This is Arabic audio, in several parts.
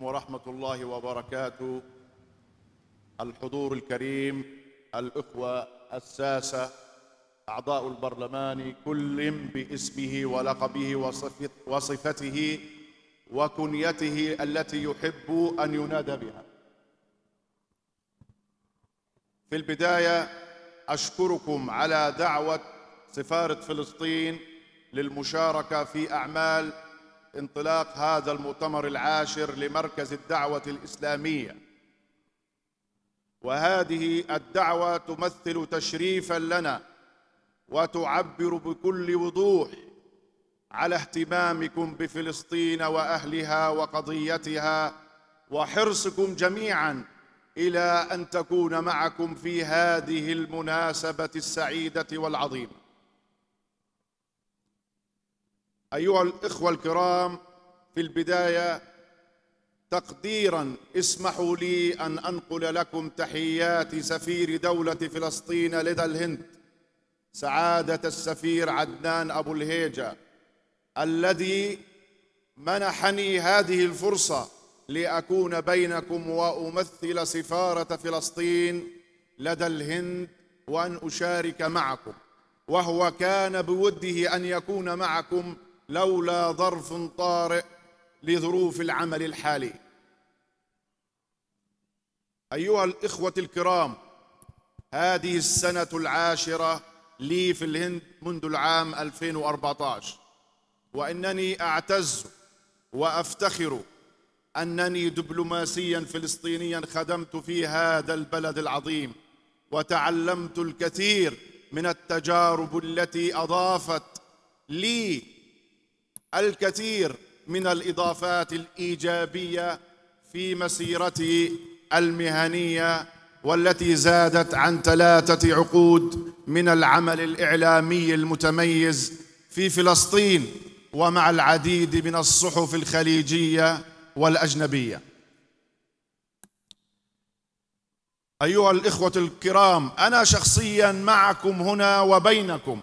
ورحمة الله وبركاته الحضور الكريم الأخوة الساسة أعضاء البرلمان كل باسمه ولقبه وصفته وكنيته التي يحب أن ينادى بها في البداية أشكركم على دعوة سفارة فلسطين للمشاركة في أعمال انطلاق هذا المؤتمر العاشر لمركز الدعوة الإسلامية وهذه الدعوة تمثل تشريفا لنا وتعبر بكل وضوح على اهتمامكم بفلسطين وأهلها وقضيتها وحرصكم جميعاً إلى أن تكون معكم في هذه المناسبة السعيدة والعظيمة ايها الاخوه الكرام في البدايه تقديرا اسمحوا لي ان انقل لكم تحيات سفير دوله فلسطين لدى الهند سعاده السفير عدنان ابو الهيجه الذي منحني هذه الفرصه لاكون بينكم وامثل سفاره فلسطين لدى الهند وان اشارك معكم وهو كان بوده ان يكون معكم لولا ظرف طارئ لظروف العمل الحالي ايها الاخوه الكرام هذه السنه العاشره لي في الهند منذ العام 2014 وانني اعتز وافتخر انني دبلوماسيا فلسطينيا خدمت في هذا البلد العظيم وتعلمت الكثير من التجارب التي اضافت لي الكثير من الاضافات الايجابيه في مسيرتي المهنيه والتي زادت عن ثلاثه عقود من العمل الاعلامي المتميز في فلسطين ومع العديد من الصحف الخليجيه والاجنبيه ايها الاخوه الكرام انا شخصيا معكم هنا وبينكم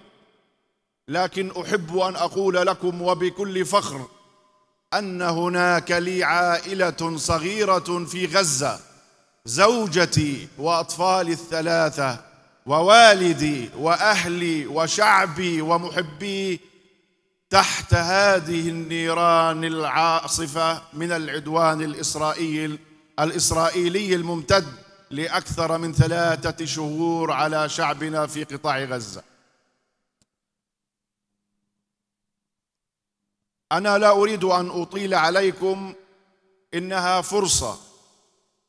لكن احب ان اقول لكم وبكل فخر ان هناك لي عائله صغيره في غزه زوجتي واطفالي الثلاثه ووالدي واهلي وشعبي ومحبي تحت هذه النيران العاصفه من العدوان الاسرائيلي الاسرائيلي الممتد لاكثر من ثلاثه شهور على شعبنا في قطاع غزه انا لا اريد ان اطيل عليكم انها فرصه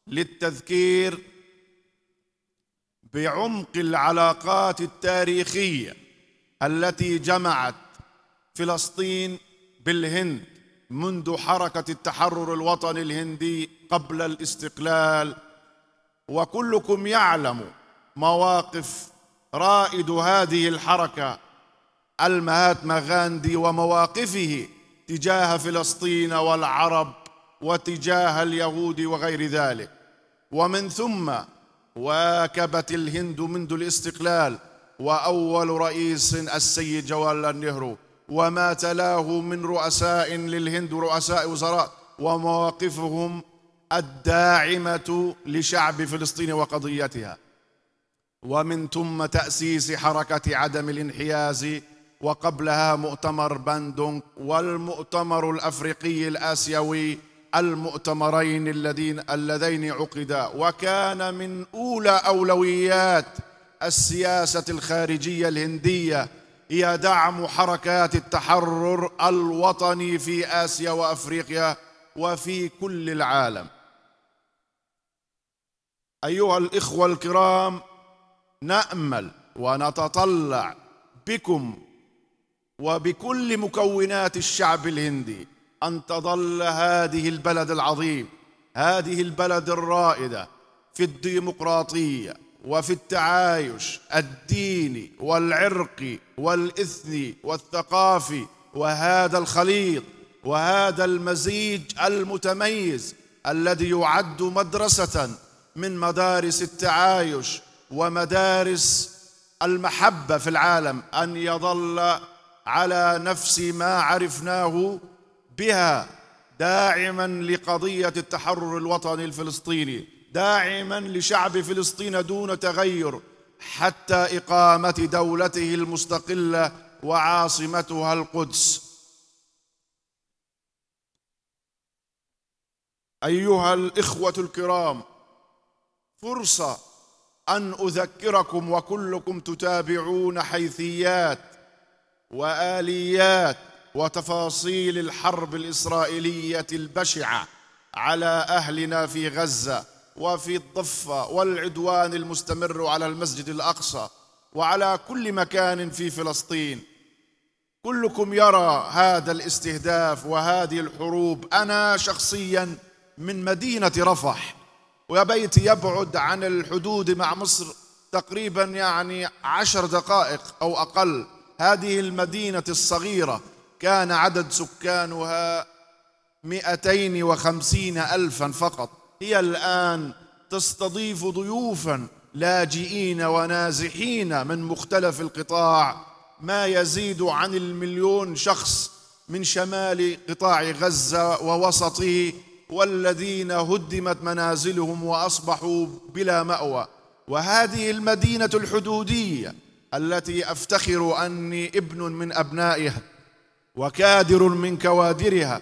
للتذكير بعمق العلاقات التاريخيه التي جمعت فلسطين بالهند منذ حركه التحرر الوطني الهندي قبل الاستقلال وكلكم يعلم مواقف رائد هذه الحركه المهاتما غاندي ومواقفه تجاه فلسطين والعرب وتجاه اليهود وغير ذلك ومن ثم واكبت الهند منذ الاستقلال واول رئيس السيد جوال نهرو وما تلاه من رؤساء للهند رؤساء وزراء ومواقفهم الداعمه لشعب فلسطين وقضيتها ومن ثم تاسيس حركه عدم الانحياز وقبلها مؤتمر باندونغ والمؤتمر الافريقي الاسيوي المؤتمرين اللذين اللذين عقدا وكان من اولى اولويات السياسه الخارجيه الهنديه هي دعم حركات التحرر الوطني في اسيا وافريقيا وفي كل العالم ايها الاخوه الكرام نامل ونتطلع بكم وبكل مكونات الشعب الهندي ان تظل هذه البلد العظيم هذه البلد الرائده في الديمقراطيه وفي التعايش الديني والعرقي والاثني والثقافي وهذا الخليط وهذا المزيج المتميز الذي يعد مدرسه من مدارس التعايش ومدارس المحبه في العالم ان يظل على نفس ما عرفناه بها داعما لقضيه التحرر الوطني الفلسطيني داعما لشعب فلسطين دون تغير حتى اقامه دولته المستقله وعاصمتها القدس ايها الاخوه الكرام فرصه ان اذكركم وكلكم تتابعون حيثيات واليات وتفاصيل الحرب الاسرائيليه البشعه على اهلنا في غزه وفي الضفه والعدوان المستمر على المسجد الاقصى وعلى كل مكان في فلسطين كلكم يرى هذا الاستهداف وهذه الحروب انا شخصيا من مدينه رفح وبيتي يبعد عن الحدود مع مصر تقريبا يعني عشر دقائق او اقل هذه المدينة الصغيرة كان عدد سكانها وخمسين ألفا فقط هي الآن تستضيف ضيوفا لاجئين ونازحين من مختلف القطاع ما يزيد عن المليون شخص من شمال قطاع غزة ووسطه والذين هدمت منازلهم وأصبحوا بلا مأوى وهذه المدينة الحدودية التي افتخر اني ابن من ابنائها وكادر من كوادرها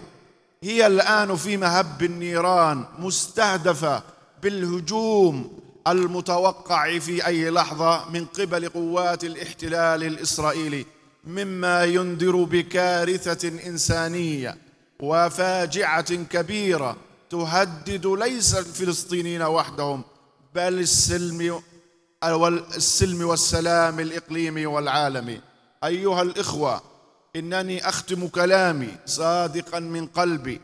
هي الان في مهب النيران مستهدفه بالهجوم المتوقع في اي لحظه من قبل قوات الاحتلال الاسرائيلي مما ينذر بكارثه انسانيه وفاجعه كبيره تهدد ليس الفلسطينيين وحدهم بل السلم والسلم والسلام الإقليمي والعالمي أيها الإخوة إنني أختم كلامي صادقا من قلبي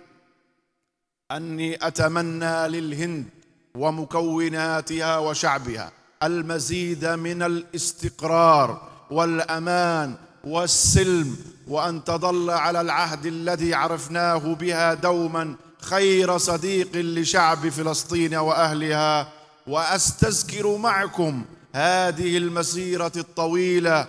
أني أتمنى للهند ومكوناتها وشعبها المزيد من الاستقرار والأمان والسلم وأن تظل على العهد الذي عرفناه بها دوما خير صديق لشعب فلسطين وأهلها واستذكر معكم هذه المسيره الطويله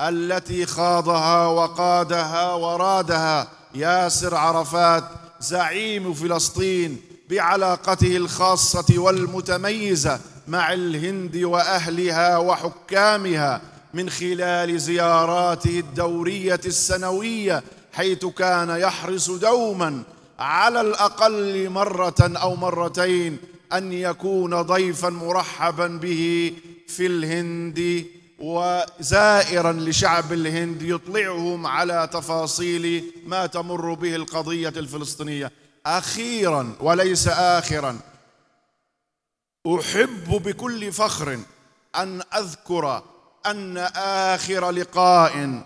التي خاضها وقادها ورادها ياسر عرفات زعيم فلسطين بعلاقته الخاصه والمتميزه مع الهند واهلها وحكامها من خلال زياراته الدوريه السنويه حيث كان يحرص دوما على الاقل مره او مرتين ان يكون ضيفا مرحبا به في الهند وزائرا لشعب الهند يطلعهم على تفاصيل ما تمر به القضيه الفلسطينيه اخيرا وليس اخرا احب بكل فخر ان اذكر ان اخر لقاء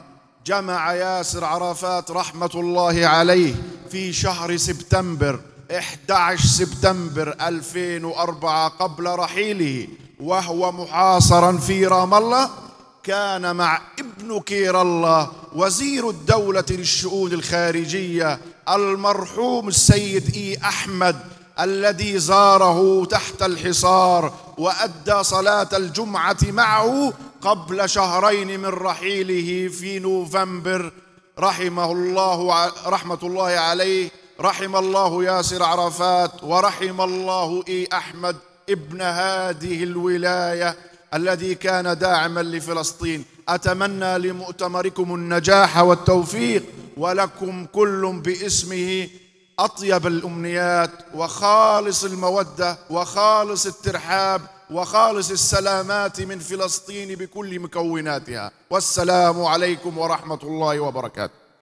جمع ياسر عرفات رحمه الله عليه في شهر سبتمبر 11 سبتمبر 2004 قبل رحيله وهو محاصرا في رام الله كان مع ابن كير الله وزير الدولة للشؤون الخارجية المرحوم السيد إي أحمد الذي زاره تحت الحصار وأدى صلاة الجمعة معه قبل شهرين من رحيله في نوفمبر رحمه الله رحمة الله عليه رحم الله ياسر عرفات ورحم الله إي أحمد ابن هذه الولاية الذي كان داعما لفلسطين أتمنى لمؤتمركم النجاح والتوفيق ولكم كل باسمه أطيب الأمنيات وخالص المودة وخالص الترحاب وخالص السلامات من فلسطين بكل مكوناتها والسلام عليكم ورحمة الله وبركاته